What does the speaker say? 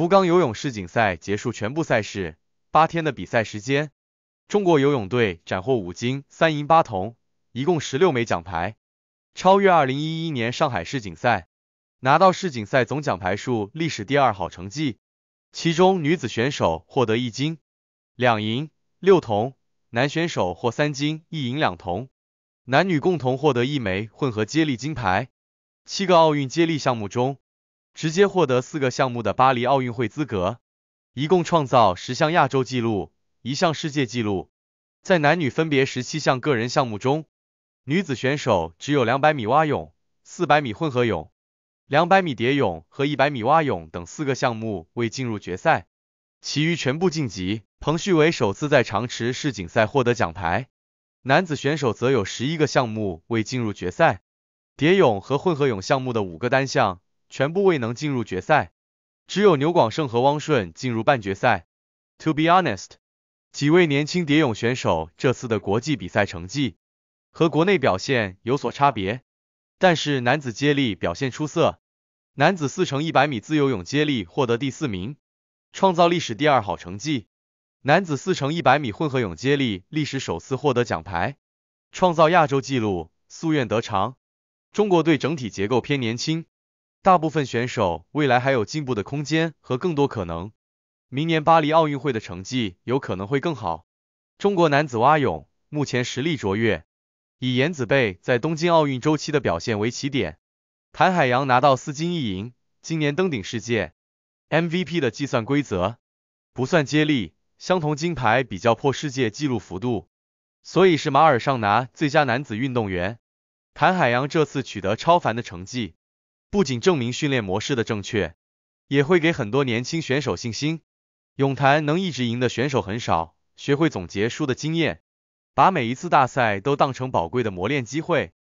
福冈游泳世锦赛结束全部赛事，八天的比赛时间，中国游泳队斩获五金三银八铜，一共十六枚奖牌，超越2011年上海世锦赛，拿到世锦赛总奖牌数历史第二好成绩。其中女子选手获得一金两银六铜，男选手获三金一银两铜，男女共同获得一枚混合接力金牌。七个奥运接力项目中。直接获得四个项目的巴黎奥运会资格，一共创造十项亚洲纪录，一项世界纪录。在男女分别十七项个人项目中，女子选手只有200米蛙泳、400米混合泳、200米蝶泳和100米蛙泳等四个项目未进入决赛，其余全部晋级。彭旭伟首次在长池世锦赛获得奖牌，男子选手则有十一个项目未进入决赛，蝶泳和混合泳项目的五个单项。全部未能进入决赛，只有牛广胜和汪顺进入半决赛。To be honest，几位年轻蝶泳选手这次的国际比赛成绩和国内表现有所差别，但是男子接力表现出色，男子四乘一百米自由泳接力获得第四名，创造历史第二好成绩；男子四乘一百米混合泳接力历史首次获得奖牌，创造亚洲纪录，夙愿得偿。中国队整体结构偏年轻。大部分选手未来还有进步的空间和更多可能，明年巴黎奥运会的成绩有可能会更好。中国男子蛙泳目前实力卓越，以闫子贝在东京奥运周期的表现为起点，谭海洋拿到四金一银，今年登顶世界。MVP 的计算规则不算接力，相同金牌比较破世界纪录幅度，所以是马尔尚拿最佳男子运动员。谭海洋这次取得超凡的成绩。不仅证明训练模式的正确，也会给很多年轻选手信心。泳坛能一直赢的选手很少，学会总结输的经验，把每一次大赛都当成宝贵的磨练机会。